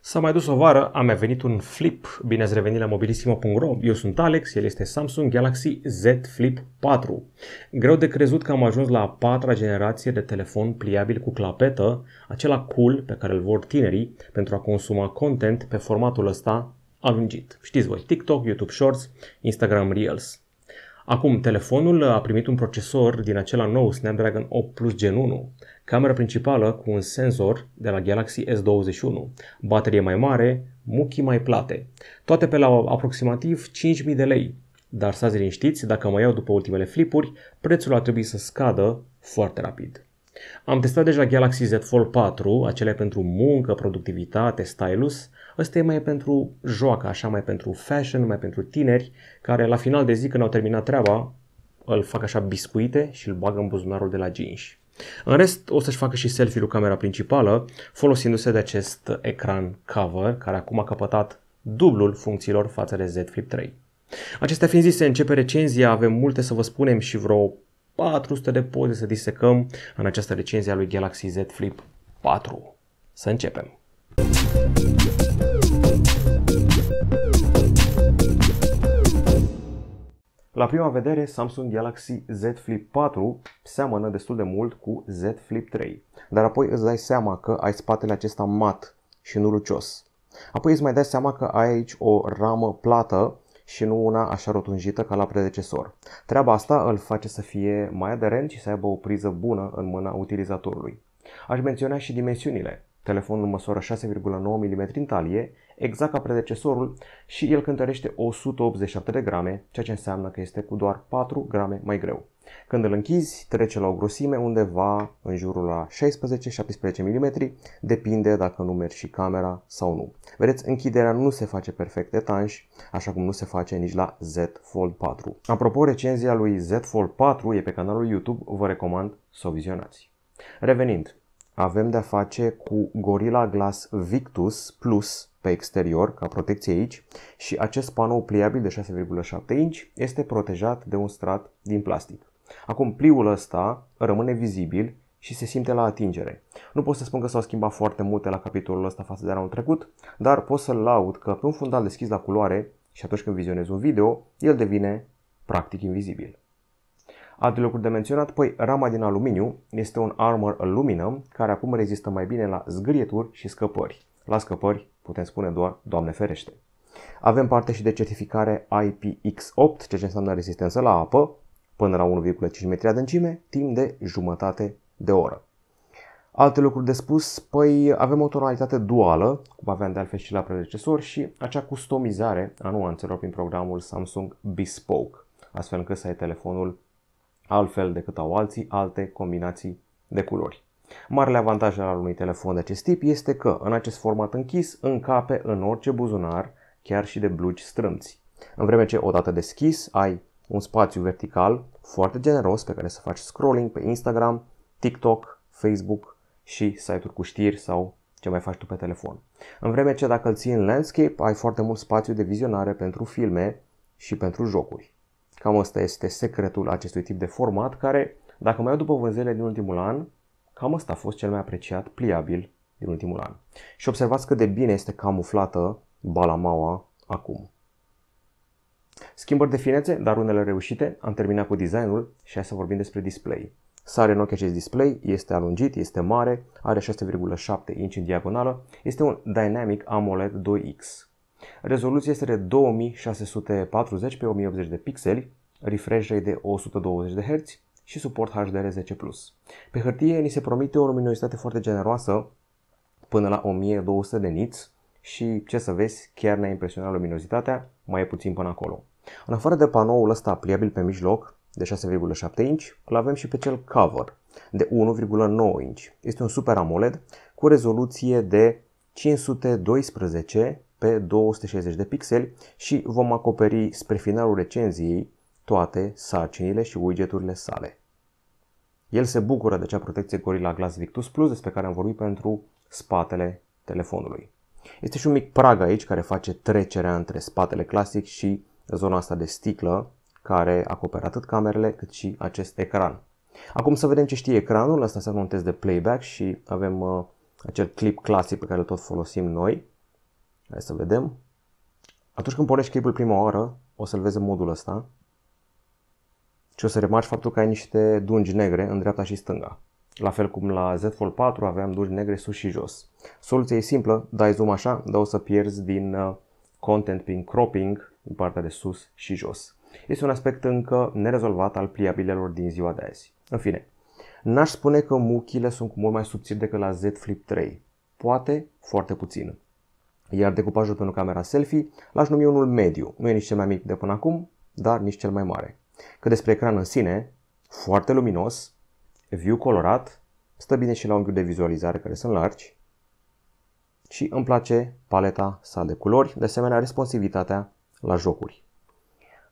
S-a mai dus o vară, a mai venit un flip. Bine ați revenit la mobilissimo.ro. Eu sunt Alex, el este Samsung Galaxy Z Flip 4. Greu de crezut că am ajuns la a patra generație de telefon pliabil cu clapetă, acela cool pe care îl vor tinerii pentru a consuma content pe formatul ăsta alungit. Știți voi, TikTok, YouTube Shorts, Instagram Reels. Acum, telefonul a primit un procesor din acela nou Snapdragon 8 Plus Gen 1, camera principală cu un senzor de la Galaxy S21, baterie mai mare, muchii mai plate, toate pe la aproximativ 5000 de lei. Dar stați liniștiți, dacă mai iau după ultimele flipuri, prețul ar trebui să scadă foarte rapid. Am testat deja Galaxy Z Fold 4, acele pentru muncă, productivitate, stylus, Ăsta e mai pentru joacă, așa, mai pentru fashion, mai pentru tineri, care la final de zi, când au terminat treaba, îl fac așa biscuite și îl bagă în buzunarul de la jeans. În rest, o să-și facă și selfie-ul cu camera principală, folosindu-se de acest ecran cover, care acum a căpătat dublul funcțiilor față de Z Flip 3. Acestea fiind zise, începe recenzia, avem multe să vă spunem și vreo 400 de poze să disecăm în această recenzie a lui Galaxy Z Flip 4. Să începem! Thank you La prima vedere, Samsung Galaxy Z Flip 4 seamănă destul de mult cu Z Flip 3, dar apoi îți dai seama că ai spatele acesta mat și nu lucios. Apoi îți mai dai seama că ai aici o ramă plată și nu una așa rotunjită ca la predecesor. Treaba asta îl face să fie mai aderent și să aibă o priză bună în mâna utilizatorului. Aș menționa și dimensiunile. Telefonul măsoară 6,9 mm în talie, exact ca predecesorul, și el cântărește 187 de grame, ceea ce înseamnă că este cu doar 4 grame mai greu. Când îl închizi, trece la o grosime undeva în jurul la 16-17 mm, depinde dacă mergi și camera sau nu. Vedeți, închiderea nu se face perfect de tanș, așa cum nu se face nici la Z Fold 4. Apropo, recenzia lui Z Fold 4 e pe canalul YouTube, vă recomand să o vizionați. Revenind, avem de-a face cu Gorilla Glass Victus Plus pe exterior, ca protecție aici, și acest panou pliabil de 6,7 inch este protejat de un strat din plastic. Acum, pliul ăsta rămâne vizibil și se simte la atingere. Nu pot să spun că s-au schimbat foarte multe la capitolul ăsta față de anul trecut, dar pot să-l laud că pe un fundal deschis la culoare și atunci când vizionezi un video, el devine practic invizibil. Alte lucruri de menționat, păi rama din aluminiu este un armor aluminum care acum rezistă mai bine la zgârieturi și scăpări. La scăpări putem spune doar Doamne ferește. Avem parte și de certificare IPX8, ceea ce înseamnă rezistență la apă, până la 1,5 metri adâncime, timp de jumătate de oră. Alte lucruri de spus, păi avem o tonalitate duală, cum aveam de altfel și la predecesor, și acea customizare a nuanțelor prin programul Samsung Bespoke, astfel încât să ai telefonul altfel decât au alții alte combinații de culori. Marele avantaj al unui telefon de acest tip este că, în acest format închis, încape în orice buzunar, chiar și de blugi strâmți. În vreme ce, odată deschis, ai un spațiu vertical foarte generos pe care să faci scrolling pe Instagram, TikTok, Facebook și site-uri cu știri sau ce mai faci tu pe telefon. În vreme ce dacă îl ții în landscape, ai foarte mult spațiu de vizionare pentru filme și pentru jocuri. Cam asta este secretul acestui tip de format care, dacă mai iau după vânzările din ultimul an, cam asta a fost cel mai apreciat pliabil din ultimul an. Și observați cât de bine este camuflată balamaua acum. Schimbări de finețe, dar unele reușite. Am terminat cu designul și hai să vorbim despre display. Sare în ochi acest display, este alungit, este mare, are 6,7 inci în diagonală, este un Dynamic AMOLED 2X. Rezoluția este de 2640 pe 1080 de pixeli, refresh rate de 120 de Hz și suport HDR10+. Pe hârtie ni se promite o luminositate foarte generoasă, până la 1200 de nits și ce să vezi, chiar ne-a impresionat luminozitatea, mai e puțin până acolo. În afară de panoul ăsta pliabil pe mijloc, de 6,7 inch, îl avem și pe cel cover de 1,9 inch. Este un Super AMOLED cu rezoluție de 512 pe 260 de pixeli și vom acoperi spre finalul recenziei toate sarcinile și widgeturile sale. El se bucură de acea protecție Gorilla Glass Victus Plus despre care am vorbit pentru spatele telefonului. Este și un mic prag aici care face trecerea între spatele clasic și zona asta de sticlă care acoperă atât camerele cât și acest ecran. Acum să vedem ce știe ecranul, asta înseamnă un test de playback și avem uh, acel clip clasic pe care îl tot folosim noi. Hai să vedem. Atunci când pornești clipul prima oară, o să-l vezi în modul ăsta. Și o să remarci faptul că ai niște dungi negre în dreapta și stânga. La fel cum la Z Fold 4 aveam dungi negre sus și jos. Soluția e simplă, dai zoom așa, dar o să pierzi din uh, content prin cropping în partea de sus și jos. Este un aspect încă nerezolvat al pliabilelor din ziua de azi. În fine, n-aș spune că muchile sunt cu mult mai subțiri decât la Z Flip 3. Poate foarte puțin. Iar decupajul pentru camera selfie l-aș numi unul mediu. Nu e nici cel mai mic de până acum, dar nici cel mai mare. Cât despre ecran în sine, foarte luminos, view colorat, stă bine și la unghiul de vizualizare care sunt largi și îmi place paleta sa de culori, de asemenea responsivitatea la jocuri.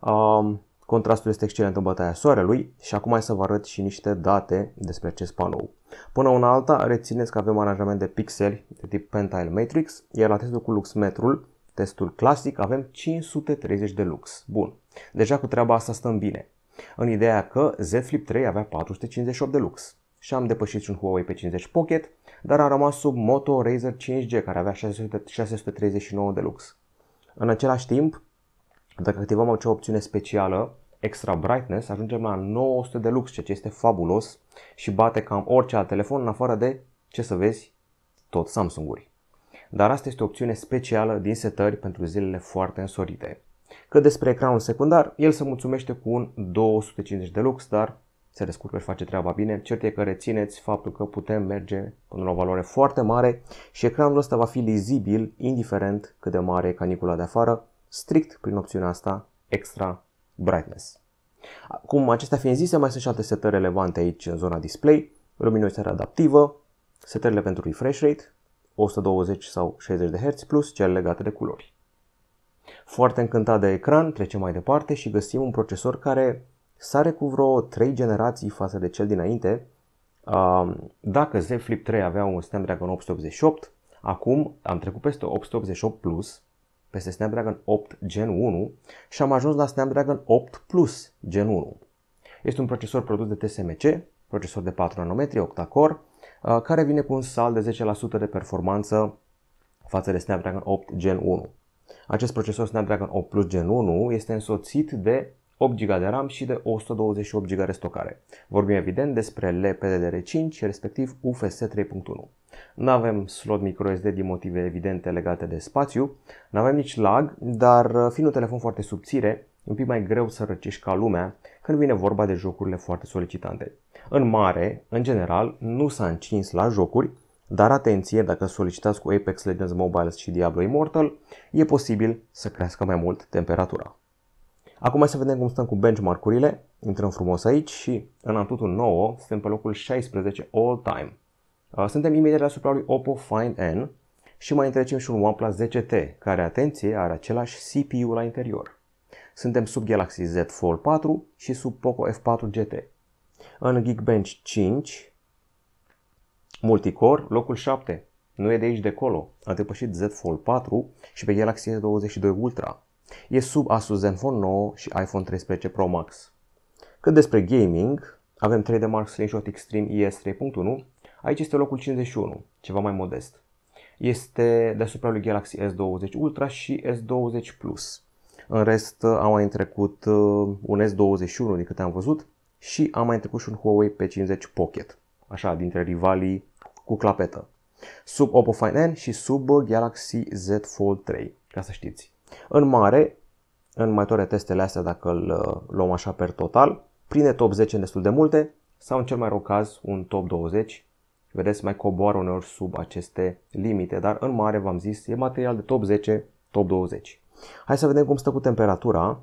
Um, contrastul este excelent în bătaia soarelui și acum hai să vă arăt și niște date despre acest panou. Până una alta, rețineți că avem aranjament de pixeli de tip Pentile Matrix, iar la testul cu luxmetrul, testul clasic, avem 530 de lux. Bun, deja cu treaba asta stăm bine. În ideea că Z Flip 3 avea 458 de lux și am depășit și un Huawei pe 50 Pocket, dar a rămas sub Moto Razr 5G care avea 639 de lux. În același timp, dacă activăm acea opțiune specială, extra brightness, ajungem la 900 de lux, ceea ce este fabulos și bate cam orice alt telefon în afară de, ce să vezi, tot Samsung-uri. Dar asta este o opțiune specială din setări pentru zilele foarte însorite. Cât despre ecranul secundar, el se mulțumește cu un 250 de lux, dar se descurcă și face treaba bine. Cert e că rețineți faptul că putem merge până la o valoare foarte mare și ecranul ăsta va fi lizibil indiferent cât de mare e canicula de afară, strict prin opțiunea asta extra brightness. Acum, acestea fiind zise, mai sunt și alte setări relevante aici în zona display, luminositate adaptivă, setările pentru refresh rate, 120 sau 60 de Hz plus cele legate de culori. Foarte încântat de ecran, trecem mai departe și găsim un procesor care sare cu vreo 3 generații față de cel dinainte. Dacă Z Flip 3 avea un sistem Snapdragon 888, acum am trecut peste 888 Plus peste Snapdragon 8 Gen 1 și am ajuns la Snapdragon 8 Plus Gen 1. Este un procesor produs de TSMC, procesor de 4 nanometri, octa-core, uh, care vine cu un sal de 10% de performanță față de Snapdragon 8 Gen 1. Acest procesor Snapdragon 8 Plus Gen 1 este însoțit de 8 GB de RAM și de 128 GB stocare. Vorbim evident despre LPDDR5, respectiv UFS 3.1. Nu avem slot microSD din motive evidente legate de spațiu, nu avem nici lag, dar uh, fiind un telefon foarte subțire, un pic mai greu să răcești ca lumea când vine vorba de jocurile foarte solicitante. În mare, în general, nu s-a încins la jocuri, dar atenție, dacă solicitați cu Apex Legends Mobile și Diablo Immortal, e posibil să crească mai mult temperatura. Acum hai să vedem cum stăm cu benchmark-urile. Intrăm frumos aici și în antutul 9 suntem pe locul 16 all time. Uh, suntem imediat deasupra lui Oppo Find N și mai întrecem și un OnePlus 10T, care, atenție, are același CPU la interior. Suntem sub Galaxy Z Fold 4 și sub Poco F4 GT. În Geekbench 5, multicore, locul 7. Nu e de aici de colo. A depășit Z Fold 4 și pe Galaxy S22 Ultra. E sub Asus Zenfone 9 și iPhone 13 Pro Max. Cât despre gaming, avem 3D Mark Slingshot Extreme ES 3.1, aici este locul 51, ceva mai modest. Este deasupra lui Galaxy S20 Ultra și S20 Plus. În rest uh, am mai întrecut uh, un S21 din câte am văzut și am mai întrecut și un Huawei P50 Pocket, așa, dintre rivalii cu clapetă. Sub Oppo Find N și sub Galaxy Z Fold 3, ca să știți. În mare, în mai toate testele astea, dacă îl uh, luăm așa per total, prinde top 10 în destul de multe sau în cel mai rău caz un top 20. Vedeți, mai coboară uneori sub aceste limite, dar în mare, v-am zis, e material de top 10, top 20. Hai să vedem cum stă cu temperatura.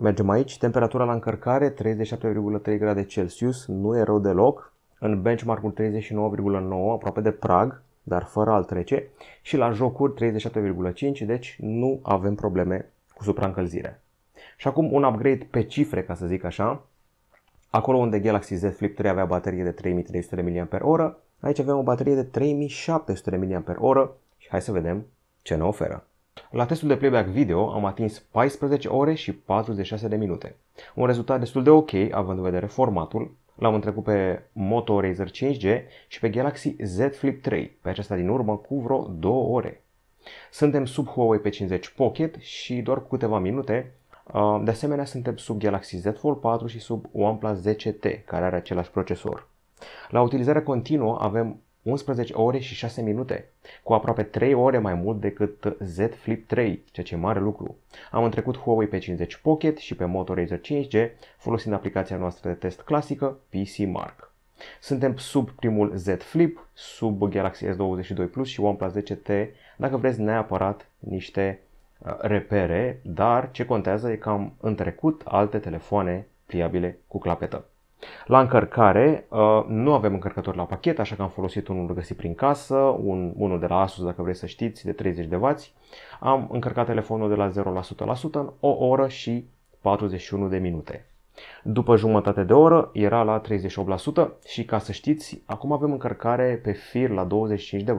Mergem aici, temperatura la încărcare 37,3 grade Celsius, nu e rău deloc. În benchmark-ul 39,9, aproape de prag, dar fără al trece, și la jocuri 37,5, deci nu avem probleme cu supraîncălzire. Și acum un upgrade pe cifre, ca să zic așa, acolo unde Galaxy Z Flip 3 avea baterie de 3300 mAh, aici avem o baterie de 3700 mAh și hai să vedem ce ne oferă. La testul de playback video am atins 14 ore și 46 de minute. Un rezultat destul de ok, având în vedere formatul, L-am întrecut pe Moto Razr 5G și pe Galaxy Z Flip 3, pe acesta din urmă cu vreo 2 ore. Suntem sub Huawei P50 Pocket și doar cu câteva minute. Uh, de asemenea, suntem sub Galaxy Z Fold 4 și sub OnePlus 10T, care are același procesor. La utilizare continuă avem 11 ore și 6 minute, cu aproape 3 ore mai mult decât Z Flip 3, ceea ce e mare lucru. Am întrecut Huawei pe 50 Pocket și pe Moto Razr 5G, folosind aplicația noastră de test clasică PC Mark. Suntem sub primul Z Flip, sub Galaxy S22 Plus și OnePlus 10T, dacă vreți neapărat niște uh, repere, dar ce contează e că am întrecut alte telefoane pliabile cu clapetă. La încărcare, uh, nu avem încărcător la pachet, așa că am folosit unul găsit prin casă, un, unul de la Asus, dacă vreți să știți, de 30 de W. Am încărcat telefonul de la 0% la 100 în o oră și 41 de minute. După jumătate de oră era la 38% și ca să știți, acum avem încărcare pe fir la 25W, de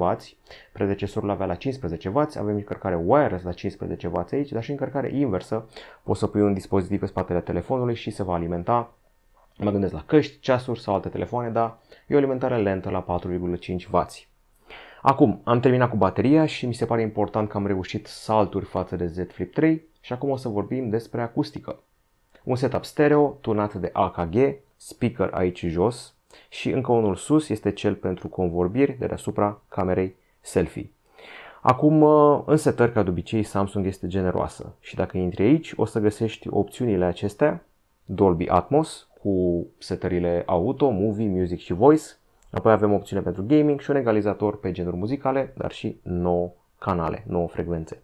predecesorul avea la 15W, avem încărcare wireless la 15W aici, dar și încărcare inversă, poți să pui un dispozitiv pe spatele telefonului și se va alimenta Mă gândesc la căști, ceasuri sau alte telefoane, dar e o alimentare lentă la 4,5W. Acum, am terminat cu bateria și mi se pare important că am reușit salturi față de Z Flip 3 și acum o să vorbim despre acustică. Un setup stereo tunat de AKG, speaker aici jos și încă unul sus este cel pentru convorbiri de deasupra camerei selfie. Acum, în setări, ca de obicei, Samsung este generoasă și dacă intri aici o să găsești opțiunile acestea, Dolby Atmos, cu setările auto, movie, music și voice. Apoi avem opțiune pentru gaming și un egalizator pe genuri muzicale, dar și 9 canale, 9 frecvențe.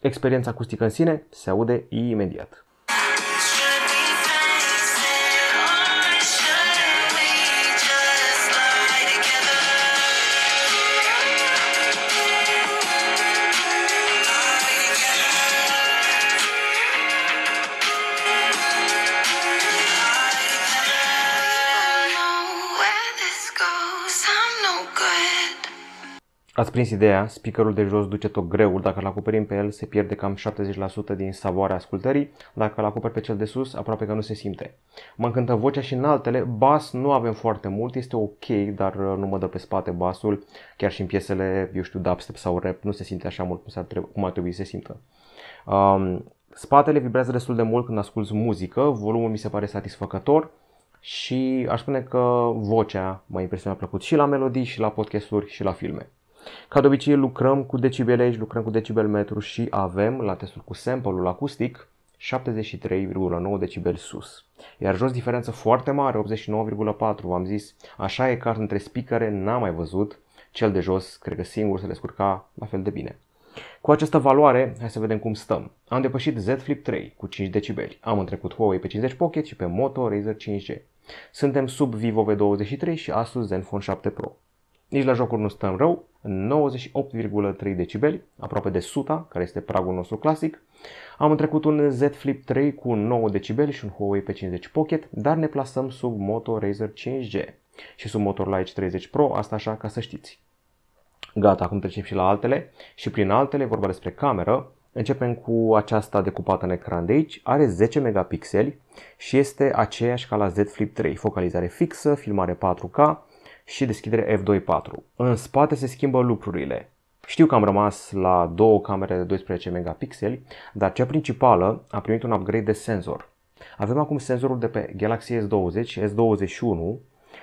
Experiența acustică în sine se aude imediat. Ați prins ideea, speakerul de jos duce tot greul, dacă îl acoperim pe el se pierde cam 70% din savoarea ascultării, dacă îl acoperi pe cel de sus aproape că nu se simte. Mă încântă vocea și în altele, bas nu avem foarte mult, este ok, dar uh, nu mă dă pe spate basul, chiar și în piesele, eu știu, dubstep sau rap, nu se simte așa mult cum, ar, trebui, cum ar trebui să se simtă. Um, spatele vibrează destul de mult când asculți muzică, volumul mi se pare satisfăcător, și aș spune că vocea m-a impresionat plăcut și la melodii, și la podcasturi, și la filme. Ca de obicei lucrăm cu decibele aici, lucrăm cu decibel metru și avem la testul cu sample-ul acustic 73,9 decibel sus. Iar jos diferență foarte mare, 89,4, v-am zis, așa e card între speakere, n-am mai văzut, cel de jos, cred că singur se scurca la fel de bine. Cu această valoare, hai să vedem cum stăm. Am depășit Z Flip 3 cu 5 decibeli, am întrecut Huawei pe 50 Pocket și pe Moto Razr 5G. Suntem sub Vivo V23 și Asus Zenfone 7 Pro. Nici la jocuri nu stăm rău, 98,3 decibeli, aproape de suta, care este pragul nostru clasic. Am întrecut un Z Flip 3 cu 9 decibeli și un Huawei P50 Pocket, dar ne plasăm sub Moto Razr 5G și sub Motorola Edge 30 Pro, asta așa ca să știți. Gata, acum trecem și la altele și prin altele vorba despre cameră. Începem cu aceasta decupată în ecran de aici, are 10 megapixeli și este aceeași ca la Z Flip 3, focalizare fixă, filmare 4K, și deschidere F2.4. În spate se schimbă lucrurile. Știu că am rămas la două camere de 12 megapixeli, dar cea principală a primit un upgrade de senzor. Avem acum senzorul de pe Galaxy S20, S21,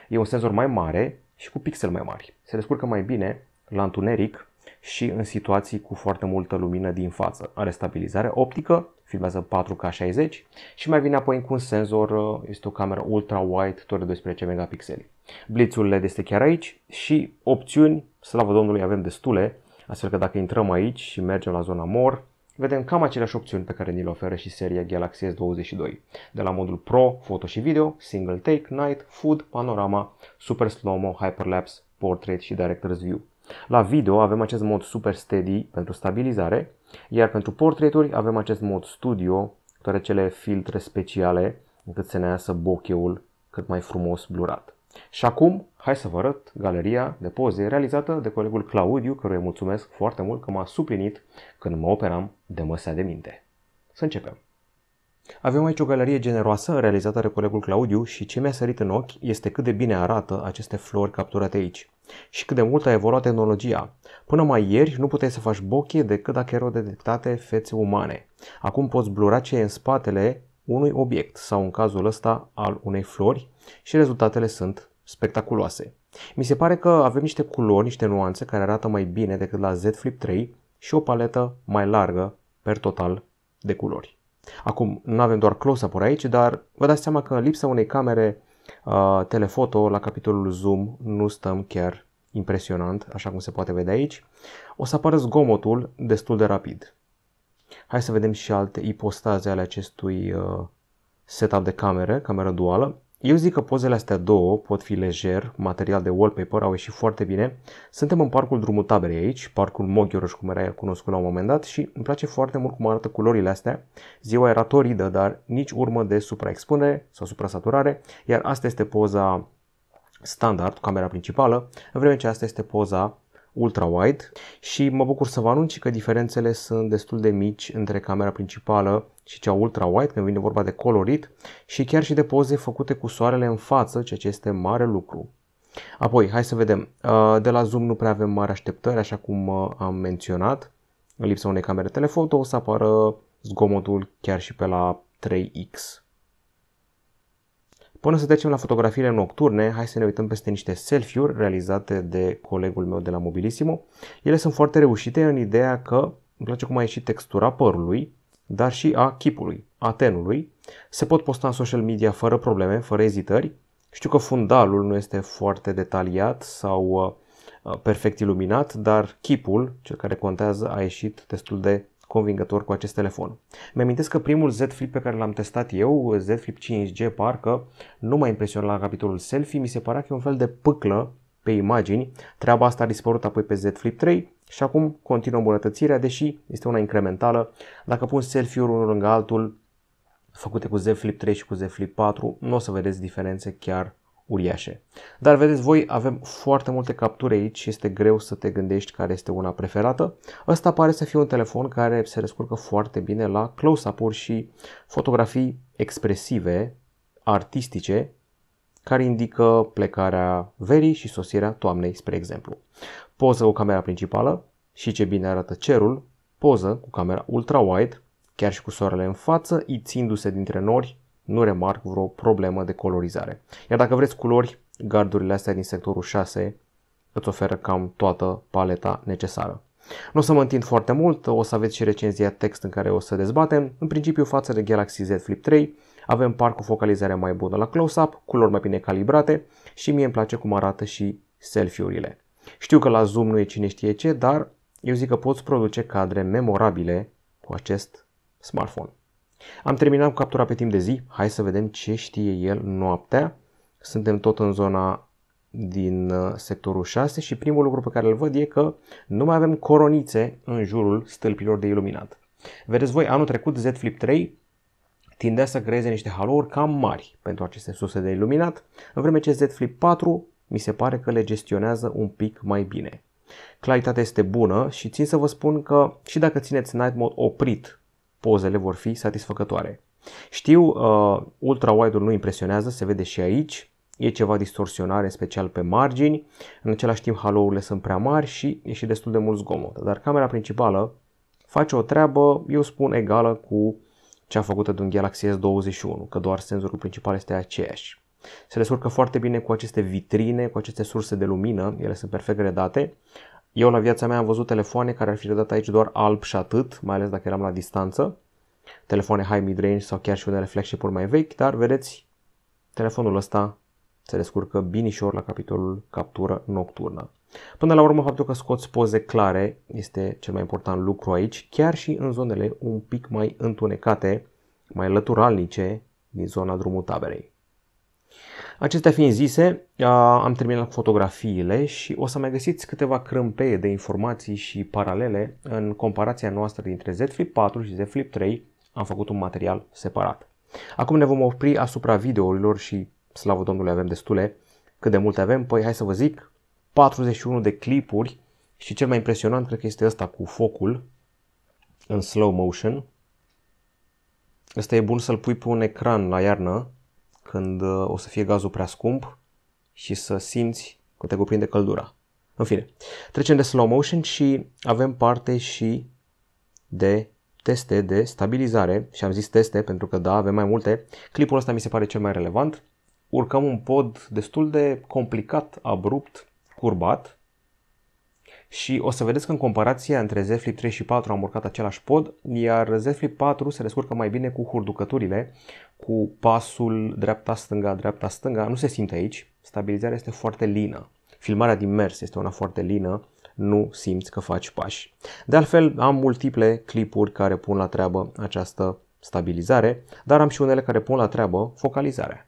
e un senzor mai mare și cu pixel mai mari. Se descurcă mai bine la întuneric și în situații cu foarte multă lumină din față. Are stabilizare optică filmează 4K 60 și mai vine apoi cu un senzor, uh, este o cameră ultra-wide, tot de 12 megapixeli. Blitzul LED este chiar aici și opțiuni, slavă Domnului, avem destule, astfel că dacă intrăm aici și mergem la zona MOR, vedem cam aceleași opțiuni pe care ni le oferă și seria Galaxy S22, de la modul Pro, foto și video, single take, night, food, panorama, super slow-mo, hyperlapse, portrait și director's view. La video avem acest mod super steady pentru stabilizare, iar pentru portreturi avem acest mod studio, care cele filtre speciale încât să ne iasă bocheul cât mai frumos blurat. Și acum, hai să vă arăt galeria de poze realizată de colegul Claudiu, căruia mulțumesc foarte mult că m-a suplinit când mă operam de măsea de minte. Să începem! Avem aici o galerie generoasă realizată de colegul Claudiu și ce mi-a sărit în ochi este cât de bine arată aceste flori capturate aici și cât de mult a evoluat tehnologia. Până mai ieri nu puteai să faci boche decât dacă erau detectate fețe umane. Acum poți blura ce e în spatele unui obiect sau în cazul ăsta al unei flori și rezultatele sunt spectaculoase. Mi se pare că avem niște culori, niște nuanțe care arată mai bine decât la Z Flip 3 și o paletă mai largă per total de culori. Acum, nu avem doar close-up-uri aici, dar vă dați seama că în lipsa unei camere uh, telefoto la capitolul zoom nu stăm chiar impresionant, așa cum se poate vedea aici. O să apară zgomotul destul de rapid. Hai să vedem și alte ipostaze ale acestui uh, setup de camere, cameră duală. Eu zic că pozele astea două pot fi lejer, material de wallpaper, au ieșit foarte bine. Suntem în parcul drumul taberei aici, parcul Moghioroș, cum era el cunoscut la un moment dat și îmi place foarte mult cum arată culorile astea. Ziua era toridă, dar nici urmă de supraexpunere sau suprasaturare, iar asta este poza standard, camera principală, în vreme ce asta este poza ultra-wide și mă bucur să vă anunț că diferențele sunt destul de mici între camera principală și cea ultra-wide când vine vorba de colorit și chiar și de poze făcute cu soarele în față, ceea ce este mare lucru. Apoi, hai să vedem. Uh, de la zoom nu prea avem mari așteptări, așa cum uh, am menționat. În lipsa unei camere telefoto o să apară zgomotul chiar și pe la 3x. Până să trecem la fotografiile nocturne, hai să ne uităm peste niște selfie-uri realizate de colegul meu de la Mobilissimo. Ele sunt foarte reușite în ideea că îmi place cum a ieșit textura părului, dar și a chipului, a tenului. Se pot posta în social media fără probleme, fără ezitări. Știu că fundalul nu este foarte detaliat sau uh, uh, perfect iluminat, dar chipul, cel care contează, a ieșit destul de convingător cu acest telefon. Mi-amintesc că primul Z Flip pe care l-am testat eu, Z Flip 5G, parcă nu m-a impresionat la capitolul selfie, mi se părea că e un fel de pâclă pe imagini. Treaba asta a dispărut apoi pe Z Flip 3 și acum continuă îmbunătățirea, deși este una incrementală. Dacă pun selfie-uri unul lângă altul, făcute cu Z Flip 3 și cu Z Flip 4, nu o să vedeți diferențe chiar uriașe. Dar vedeți voi, avem foarte multe capturi aici și este greu să te gândești care este una preferată. Ăsta pare să fie un telefon care se descurcă foarte bine la close-up-uri și fotografii expresive, artistice, care indică plecarea verii și sosirea toamnei, spre exemplu. Poză cu camera principală și ce bine arată cerul, poză cu camera ultra-wide, chiar și cu soarele în față, ițindu-se dintre nori nu remarc vreo problemă de colorizare. Iar dacă vreți culori, gardurile astea din sectorul 6 îți oferă cam toată paleta necesară. Nu o să mă întind foarte mult, o să aveți și recenzia text în care o să dezbatem. În principiu, față de Galaxy Z Flip 3, avem par cu focalizare mai bună la close-up, culori mai bine calibrate și mie îmi place cum arată și selfie-urile. Știu că la zoom nu e cine știe ce, dar eu zic că poți produce cadre memorabile cu acest smartphone. Am terminat cu captura pe timp de zi, hai să vedem ce știe el noaptea. Suntem tot în zona din uh, sectorul 6 și primul lucru pe care îl văd e că nu mai avem coronițe în jurul stâlpilor de iluminat. Vedeți voi, anul trecut Z Flip 3 tindea să creeze niște halouri cam mari pentru aceste surse de iluminat, în vreme ce Z Flip 4 mi se pare că le gestionează un pic mai bine. Claritatea este bună și țin să vă spun că și dacă țineți Night Mode oprit pozele vor fi satisfăcătoare. Știu, uh, ultra-wide-ul nu impresionează, se vede și aici, e ceva distorsionare, în special pe margini, în același timp halourile sunt prea mari și e și destul de mult zgomot, dar camera principală face o treabă, eu spun, egală cu cea făcută de un Galaxy S21, că doar senzorul principal este aceeași. Se descurcă foarte bine cu aceste vitrine, cu aceste surse de lumină, ele sunt perfect redate, eu la viața mea am văzut telefoane care ar fi dat aici doar alb și atât, mai ales dacă eram la distanță. Telefoane high mid-range sau chiar și unele flagship-uri mai vechi, dar vedeți, telefonul ăsta se descurcă binișor la capitolul captură nocturnă. Până la urmă, faptul că scoți poze clare este cel mai important lucru aici, chiar și în zonele un pic mai întunecate, mai lăturalnice din zona drumul taberei. Acestea fiind zise, am terminat cu fotografiile și o să mai găsiți câteva crâmpeie de informații și paralele în comparația noastră dintre Z Flip 4 și Z Flip 3. Am făcut un material separat. Acum ne vom opri asupra videourilor și, slavă Domnului, avem destule. Cât de multe avem? Păi hai să vă zic, 41 de clipuri și cel mai impresionant cred că este ăsta cu focul în slow motion. Ăsta e bun să-l pui pe un ecran la iarnă când uh, o să fie gazul prea scump și să simți că te cuprinde căldura. În fine, trecem de slow motion și avem parte și de teste de stabilizare și am zis teste pentru că da, avem mai multe. Clipul ăsta mi se pare cel mai relevant. Urcăm un pod destul de complicat, abrupt, curbat și o să vedeți că în comparația între Z Flip 3 și 4 am urcat același pod, iar Z Flip 4 se descurcă mai bine cu hurducăturile, cu pasul dreapta-stânga, dreapta-stânga, nu se simte aici. Stabilizarea este foarte lină. Filmarea din mers este una foarte lină, nu simți că faci pași. De altfel, am multiple clipuri care pun la treabă această stabilizare, dar am și unele care pun la treabă focalizarea.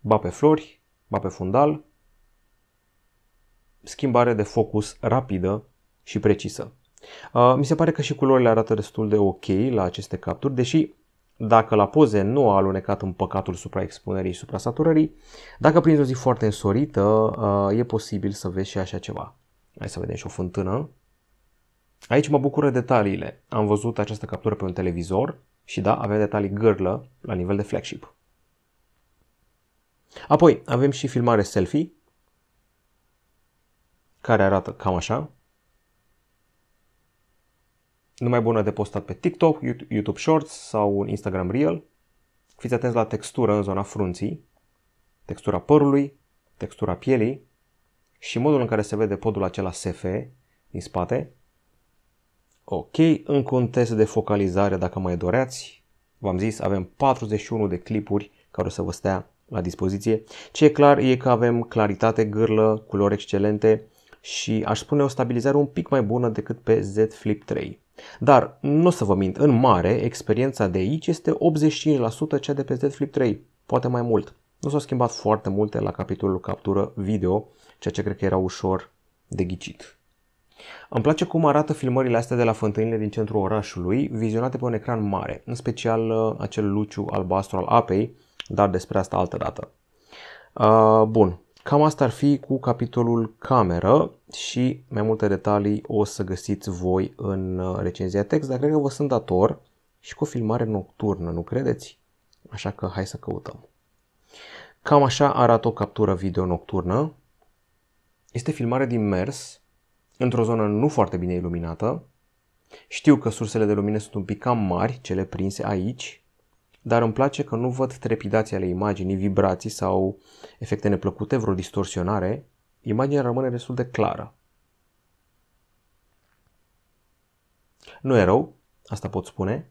Ba pe flori, ba pe fundal, schimbare de focus rapidă și precisă. Uh, mi se pare că și culorile arată destul de ok la aceste capturi, deși dacă la poze nu a alunecat în păcatul supraexpunerii și suprasaturării, dacă prinzi o zi foarte însorită, uh, e posibil să vezi și așa ceva. Hai să vedem și o fântână. Aici mă bucură detaliile. Am văzut această captură pe un televizor și da, avea detalii gârlă la nivel de flagship. Apoi avem și filmare selfie, care arată cam așa numai bună de postat pe TikTok, YouTube Shorts sau un Instagram Reel. Fiți atenți la textură în zona frunții, textura părului, textura pielii și modul în care se vede podul acela SF din spate. Ok, în context de focalizare, dacă mai doreați, v-am zis, avem 41 de clipuri care o să vă stea la dispoziție. Ce e clar e că avem claritate, gârlă, culori excelente și aș spune o stabilizare un pic mai bună decât pe Z Flip 3. Dar, nu o să vă mint, în mare, experiența de aici este 85% cea de pe Z Flip 3, poate mai mult. Nu s-au schimbat foarte multe la capitolul captură video, ceea ce cred că era ușor de ghicit. Îmi place cum arată filmările astea de la fântânile din centrul orașului, vizionate pe un ecran mare, în special uh, acel luciu albastru al apei, dar despre asta altă dată. Uh, bun, Cam asta ar fi cu capitolul cameră și mai multe detalii o să găsiți voi în uh, recenzia text, dar cred că vă sunt dator și cu o filmare nocturnă, nu credeți? Așa că hai să căutăm. Cam așa arată o captură video nocturnă. Este filmare din mers, într-o zonă nu foarte bine iluminată. Știu că sursele de lumină sunt un pic cam mari, cele prinse aici, dar îmi place că nu văd trepidații ale imaginii, vibrații sau efecte neplăcute, vreo distorsionare. Imaginea rămâne destul de clară. Nu e rău, asta pot spune.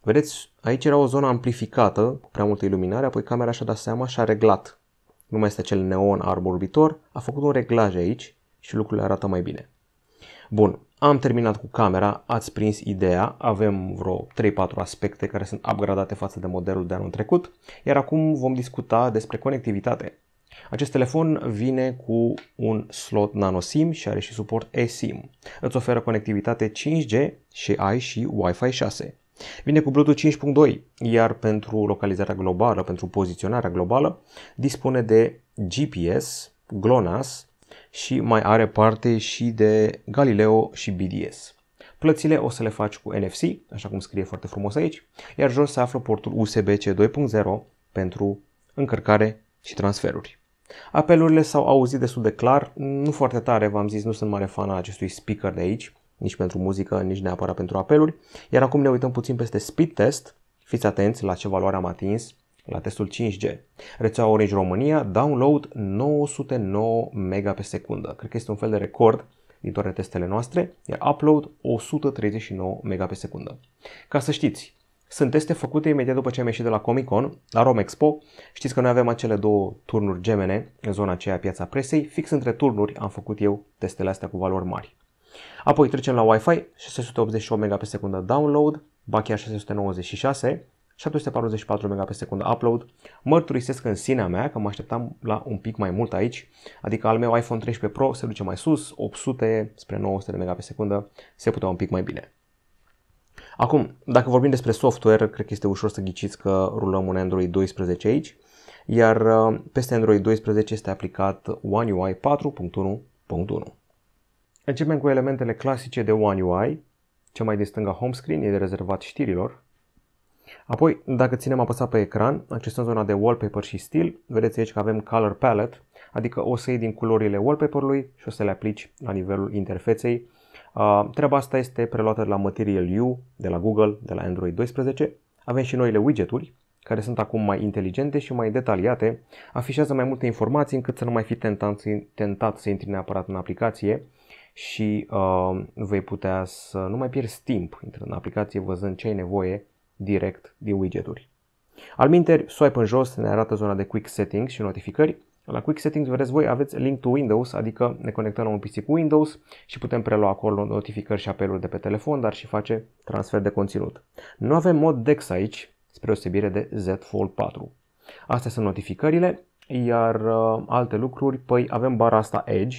Vedeți, aici era o zonă amplificată, cu prea multă iluminare, apoi camera și-a dat seama și a reglat. Nu mai este acel neon arborbitor a făcut un reglaj aici și lucrurile arată mai bine. Bun, am terminat cu camera, ați prins ideea, avem vreo 3-4 aspecte care sunt upgradate față de modelul de anul trecut, iar acum vom discuta despre conectivitate. Acest telefon vine cu un slot nano SIM și are și suport eSIM. Îți oferă conectivitate 5G și ai și Wi-Fi 6. Vine cu Bluetooth 5.2, iar pentru localizarea globală, pentru poziționarea globală, dispune de GPS, GLONASS, și mai are parte și de Galileo și BDS. Plățile o să le faci cu NFC, așa cum scrie foarte frumos aici, iar jos se află portul USB-C 2.0 pentru încărcare și transferuri. Apelurile s-au auzit destul de clar, nu foarte tare, v-am zis, nu sunt mare fan a acestui speaker de aici, nici pentru muzică, nici neapărat pentru apeluri, iar acum ne uităm puțin peste speed test, fiți atenți la ce valoare am atins, la testul 5G. Rețeaua Orange România, download 909 mega pe secundă. Cred că este un fel de record din toate testele noastre, iar upload 139 mega pe secundă. Ca să știți, sunt teste făcute imediat după ce am ieșit de la Comic Con, la Romexpo. Știți că noi avem acele două turnuri gemene în zona aceea piața presei. Fix între turnuri am făcut eu testele astea cu valori mari. Apoi trecem la Wi-Fi, 688 mega pe secundă download, ba chiar 696, 744 Mbps upload. Mărturisesc în sinea mea că mă așteptam la un pic mai mult aici, adică al meu iPhone 13 Pro se duce mai sus, 800 spre 900 Mbps se putea un pic mai bine. Acum, dacă vorbim despre software, cred că este ușor să ghiciți că rulăm un Android 12 aici, iar uh, peste Android 12 este aplicat One UI 4.1.1. Începem cu elementele clasice de One UI. Cea mai din stânga home screen e de rezervat știrilor, Apoi, dacă ținem apăsat pe ecran, accesăm zona de wallpaper și stil, vedeți aici că avem color palette, adică o să iei din culorile wallpaper-ului și o să le aplici la nivelul interfeței. Uh, treaba asta este preluată de la Material U, de la Google, de la Android 12. Avem și noile widgeturi, care sunt acum mai inteligente și mai detaliate, afișează mai multe informații încât să nu mai fi tentat, tentat să intri neapărat în aplicație și uh, vei putea să nu mai pierzi timp intrând în aplicație văzând ce ai nevoie direct din widgeturi. Alminteri, swipe în jos ne arată zona de Quick Settings și notificări. La Quick Settings, vedeți voi, aveți link to Windows, adică ne conectăm la un PC cu Windows și putem prelua acolo notificări și apeluri de pe telefon, dar și face transfer de conținut. Nu avem mod DeX aici, spre osebire de Z Fold 4. Astea sunt notificările, iar uh, alte lucruri, păi avem bara asta Edge,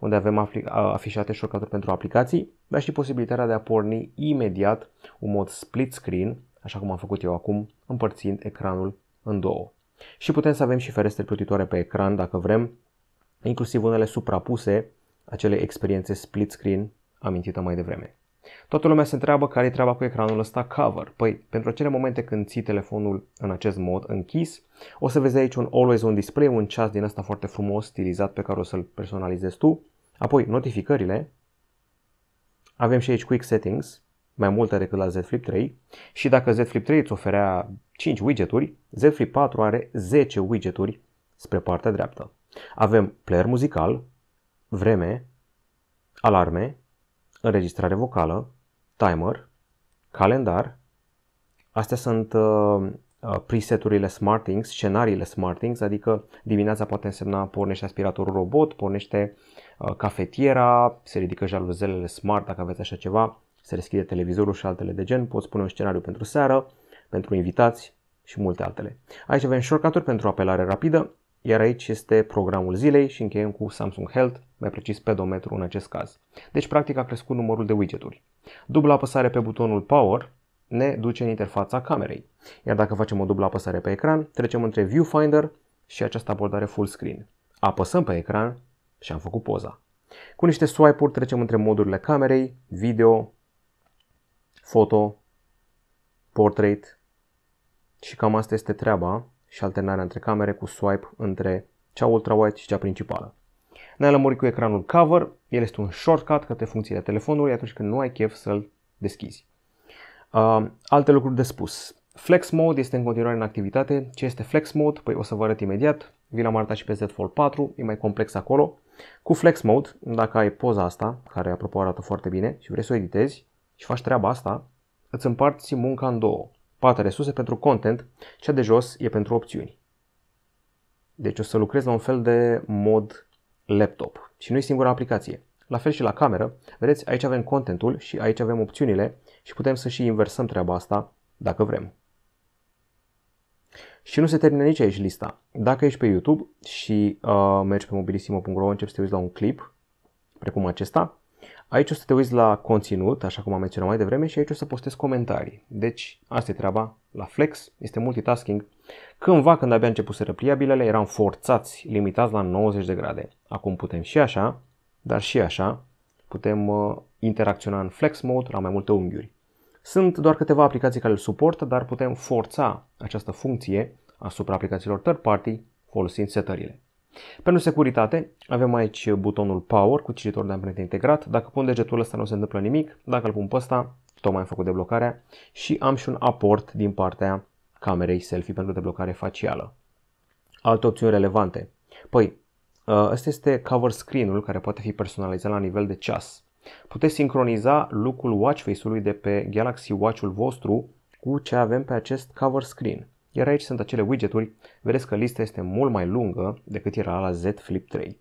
unde avem afișate șorcaturi pentru aplicații, dar și posibilitatea de a porni imediat un mod split screen așa cum am făcut eu acum, împărțind ecranul în două. Și putem să avem și ferestre plutitoare pe ecran dacă vrem, inclusiv unele suprapuse, acele experiențe split screen amintită mai devreme. Toată lumea se întreabă care e treaba cu ecranul ăsta cover. Păi, pentru acele momente când ții telefonul în acest mod închis, o să vezi aici un always on display, un ceas din ăsta foarte frumos, stilizat, pe care o să-l personalizezi tu. Apoi, notificările. Avem și aici quick settings, mai multă decât la Z Flip 3 și dacă Z Flip 3 îți oferea 5 widgeturi, Z Flip 4 are 10 widgeturi spre partea dreaptă. Avem player muzical, vreme, alarme, înregistrare vocală, timer, calendar. Astea sunt uh, uh preseturile SmartThings, scenariile SmartThings, adică dimineața poate însemna pornește aspiratorul robot, pornește uh, cafetiera, se ridică jaluzelele smart dacă aveți așa ceva, se deschide televizorul și altele de gen, poți pune un scenariu pentru seară, pentru invitați și multe altele. Aici avem shortcut pentru apelare rapidă, iar aici este programul zilei și încheiem cu Samsung Health, mai precis pedometru în acest caz. Deci practic a crescut numărul de widgeturi. Dubla apăsare pe butonul Power ne duce în interfața camerei, iar dacă facem o dublă apăsare pe ecran, trecem între Viewfinder și această abordare full screen. Apăsăm pe ecran și am făcut poza. Cu niște swipe-uri trecem între modurile camerei, video, foto, portrait și cam asta este treaba și alternarea între camere cu swipe între cea ultra-wide și cea principală. ne am lămurit cu ecranul cover, el este un shortcut către funcțiile telefonului atunci când nu ai chef să-l deschizi. Uh, alte lucruri de spus. Flex Mode este în continuare în activitate. Ce este Flex Mode? Păi o să vă arăt imediat. Vi l-am arătat și pe Z Fold 4, e mai complex acolo. Cu Flex Mode, dacă ai poza asta, care apropo arată foarte bine și vrei să o editezi, și faci treaba asta, îți împarți munca în două. Partea de sus e pentru content, cea de jos e pentru opțiuni. Deci o să lucrezi la un fel de mod laptop și nu e singura aplicație. La fel și la cameră, vedeți, aici avem contentul și aici avem opțiunile și putem să și inversăm treaba asta dacă vrem. Și nu se termină nici aici lista. Dacă ești pe YouTube și uh, mergi pe mobilisimo.ro, începi să te uiți la un clip precum acesta, Aici o să te uiți la conținut, așa cum am menționat mai devreme, și aici o să postez comentarii. Deci, asta e treaba la Flex, este multitasking. Cândva, când abia să pliabilele, eram forțați, limitați la 90 de grade. Acum putem și așa, dar și așa, putem uh, interacționa în Flex Mode la mai multe unghiuri. Sunt doar câteva aplicații care îl suportă, dar putem forța această funcție asupra aplicațiilor third party folosind setările. Pentru securitate, avem aici butonul Power cu cititor de amprente integrat. Dacă pun degetul ăsta nu se întâmplă nimic, dacă îl pun pe ăsta, tocmai am făcut deblocarea și am și un aport din partea camerei selfie pentru deblocare facială. Alte opțiuni relevante. Păi, ă, ăsta este cover screen-ul care poate fi personalizat la nivel de ceas. Puteți sincroniza look-ul watch face-ului de pe Galaxy Watch-ul vostru cu ce avem pe acest cover screen. Iar aici sunt acele widgeturi, vedeți că lista este mult mai lungă decât era la Z Flip 3.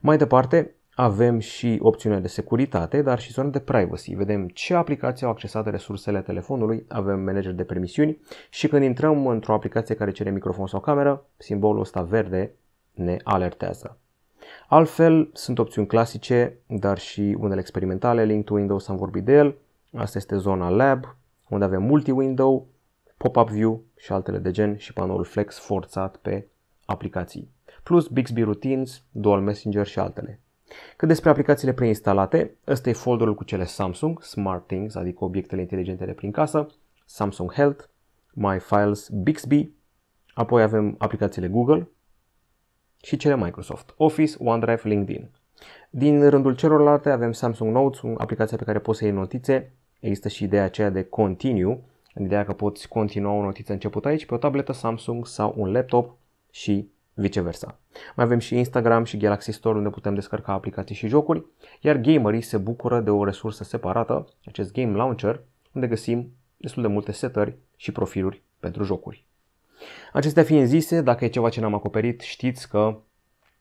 Mai departe, avem și opțiunea de securitate, dar și zona de privacy. Vedem ce aplicații au accesat resursele telefonului, avem manager de permisiuni și când intrăm într-o aplicație care cere microfon sau cameră, simbolul ăsta verde ne alertează. Altfel, sunt opțiuni clasice, dar și unele experimentale, link to Windows am vorbit de el, asta este zona Lab, unde avem multi-window, pop-up view și altele de gen și panoul Flex forțat pe aplicații. Plus Bixby Routines, Dual Messenger și altele. Cât despre aplicațiile preinstalate, ăsta e folderul cu cele Samsung, Smart Things, adică obiectele inteligente de prin casă, Samsung Health, My Files, Bixby, apoi avem aplicațiile Google și cele Microsoft, Office, OneDrive, LinkedIn. Din rândul celorlalte avem Samsung Notes, o aplicație pe care poți să iei notițe, există și ideea aceea de Continue, Ideea că poți continua o notiță început aici pe o tabletă Samsung sau un laptop și viceversa. Mai avem și Instagram și Galaxy Store unde putem descărca aplicații și jocuri, iar gamerii se bucură de o resursă separată, acest Game Launcher, unde găsim destul de multe setări și profiluri pentru jocuri. Acestea fiind zise, dacă e ceva ce n-am acoperit, știți că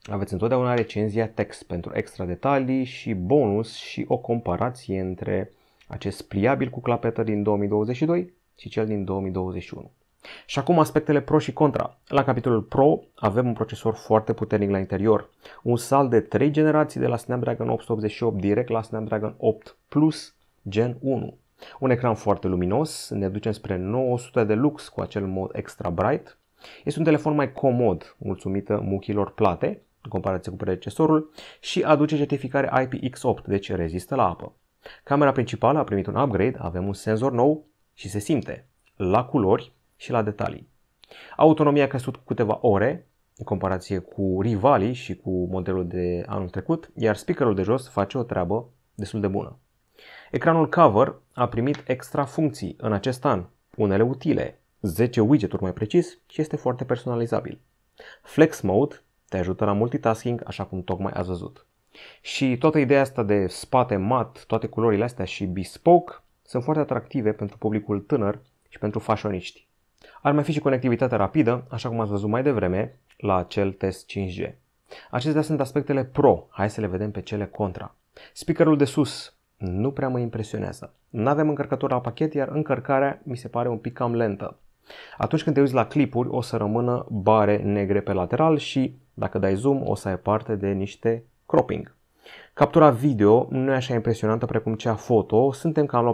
aveți întotdeauna recenzia text pentru extra detalii și bonus și o comparație între acest pliabil cu clapetă din 2022 și cel din 2021. Și acum aspectele pro și contra. La capitolul pro avem un procesor foarte puternic la interior, un sal de 3 generații de la Snapdragon 888 direct la Snapdragon 8 Plus Gen 1. Un ecran foarte luminos, ne ducem spre 900 de lux cu acel mod extra bright. Este un telefon mai comod, mulțumită muchilor plate, în comparație cu predecesorul, și aduce certificare IPX8, deci rezistă la apă. Camera principală a primit un upgrade, avem un senzor nou, și se simte la culori și la detalii. Autonomia a crescut cu câteva ore în comparație cu rivalii și cu modelul de anul trecut, iar speakerul de jos face o treabă destul de bună. Ecranul cover a primit extra funcții în acest an, unele utile, 10 widget-uri mai precis și este foarte personalizabil. Flex Mode te ajută la multitasking, așa cum tocmai ați văzut. Și toată ideea asta de spate mat, toate culorile astea și bespoke sunt foarte atractive pentru publicul tânăr și pentru fashioniști. Ar mai fi și conectivitatea rapidă, așa cum ați văzut mai devreme la acel test 5G. Acestea sunt aspectele pro, hai să le vedem pe cele contra. Speakerul de sus nu prea mă impresionează. Nu avem încărcător la pachet, iar încărcarea mi se pare un pic cam lentă. Atunci când te uiți la clipuri, o să rămână bare negre pe lateral și, dacă dai zoom, o să ai parte de niște cropping. Captura video nu e așa impresionantă precum cea foto, suntem cam la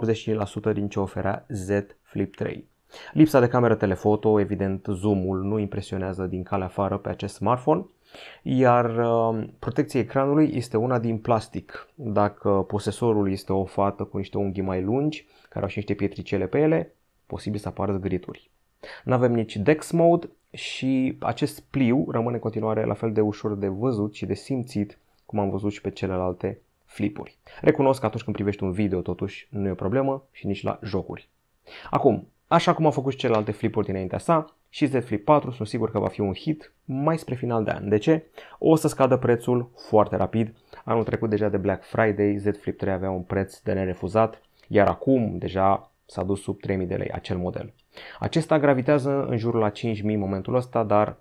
85% din ce oferea Z Flip 3. Lipsa de cameră telefoto, evident zoomul nu impresionează din calea afară pe acest smartphone, iar uh, protecția ecranului este una din plastic. Dacă posesorul este o fată cu niște unghii mai lungi, care au și niște pietricele pe ele, posibil să apară zgârituri. Nu avem nici Dex Mode și acest pliu rămâne în continuare la fel de ușor de văzut și de simțit cum am văzut și pe celelalte flipuri. Recunosc că atunci când privești un video totuși nu e o problemă și nici la jocuri. Acum, așa cum au făcut și celelalte flipuri dinaintea sa, și Z Flip 4 sunt sigur că va fi un hit mai spre final de an. De ce? O să scadă prețul foarte rapid. Anul trecut deja de Black Friday Z Flip 3 avea un preț de nerefuzat, iar acum deja s-a dus sub 3000 de lei acel model. Acesta gravitează în jurul la 5000 în momentul ăsta, dar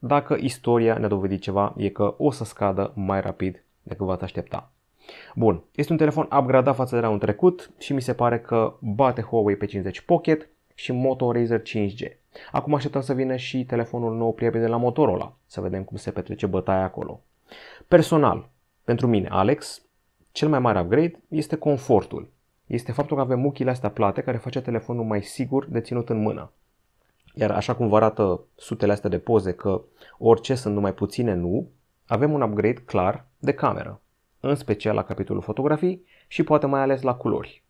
dacă istoria ne-a dovedit ceva, e că o să scadă mai rapid decât v-ați aștepta. Bun, este un telefon upgradat față de anul trecut și mi se pare că bate Huawei pe 50 Pocket și Moto Razr 5G. Acum așteptăm să vină și telefonul nou prieten de la Motorola, să vedem cum se petrece bătaia acolo. Personal, pentru mine, Alex, cel mai mare upgrade este confortul. Este faptul că avem muchile astea plate care face telefonul mai sigur de ținut în mână. Iar așa cum vă arată sutele astea de poze că orice sunt numai puține nu, avem un upgrade clar de cameră, în special la capitolul fotografii și poate mai ales la culori.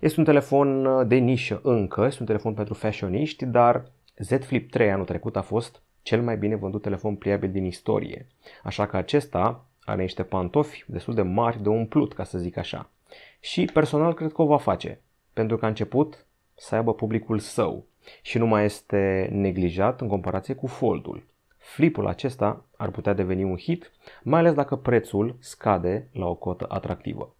Este un telefon uh, de nișă încă, este un telefon pentru fashioniști, dar Z Flip 3 anul trecut a fost cel mai bine vândut telefon pliabil din istorie, așa că acesta are niște pantofi destul de mari de umplut, ca să zic așa. Și personal cred că o va face, pentru că a început să aibă publicul său, și nu mai este neglijat în comparație cu Foldul. Flipul acesta ar putea deveni un hit, mai ales dacă prețul scade la o cotă atractivă.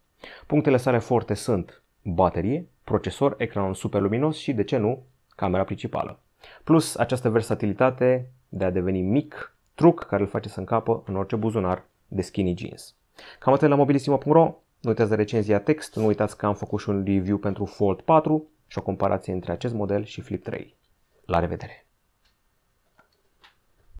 Punctele sale forte sunt baterie, procesor, ecran superluminos și, de ce nu, camera principală. Plus această versatilitate de a deveni mic, truc care îl face să încapă în orice buzunar de skinny jeans. Cam atât la mobilisimo.ro, nu uitați de recenzia text, nu uitați că am făcut și un review pentru Fold 4 și o comparație între acest model și Flip 3. La revedere!